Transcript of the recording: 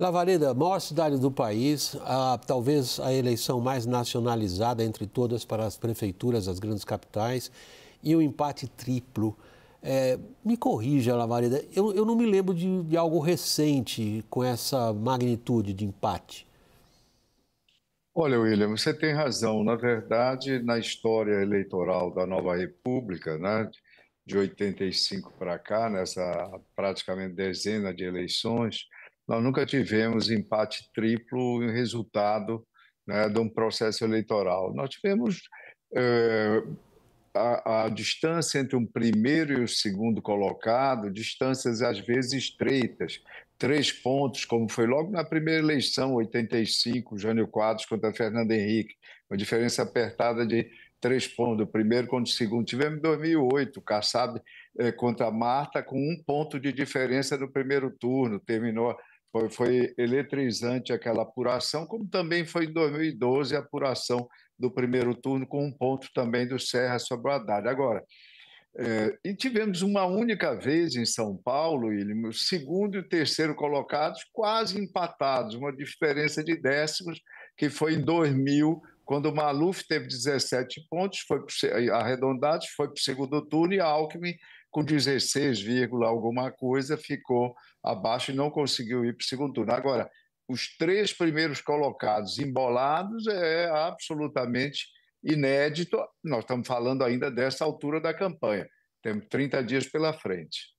Lavareda, maior cidade do país, a, talvez a eleição mais nacionalizada entre todas para as prefeituras, as grandes capitais, e um empate triplo. É, me corrija, Lavareda, eu, eu não me lembro de, de, algo recente com essa magnitude de empate. Olha, William, você tem razão. Na verdade, na história eleitoral da nova República, né, de 85 para cá, nessa praticamente dezena de eleições, nós nunca tivemos empate triplo em resultado né, de um processo eleitoral. Nós tivemos eh, a, a, distância entre um primeiro e o segundo colocado, distâncias às vezes estreitas, três pontos, como foi logo na primeira eleição, 85, Jânio Quadros contra Fernando Henrique, uma diferença apertada de três pontos, o primeiro contra o segundo. Tivemos em 2008, Kassab eh, contra Marta, com um ponto de diferença no primeiro turno, terminou foi, foi eletrizante aquela apuração, como também foi em 2012 a apuração do primeiro turno, com um ponto também do Serra sobre o Haddad. Agora, é, e tivemos uma única vez em São Paulo, o segundo e terceiro colocados quase empatados, uma diferença de décimos, que foi em 2000, quando o Maluf teve 17 pontos, foi arredondados, foi para o segundo turno e a Alckmin com 16, alguma coisa, ficou abaixo e não conseguiu ir para o segundo turno. Agora, os três primeiros colocados embolados é absolutamente inédito. Nós estamos falando ainda dessa altura da campanha. Temos 30 dias pela frente.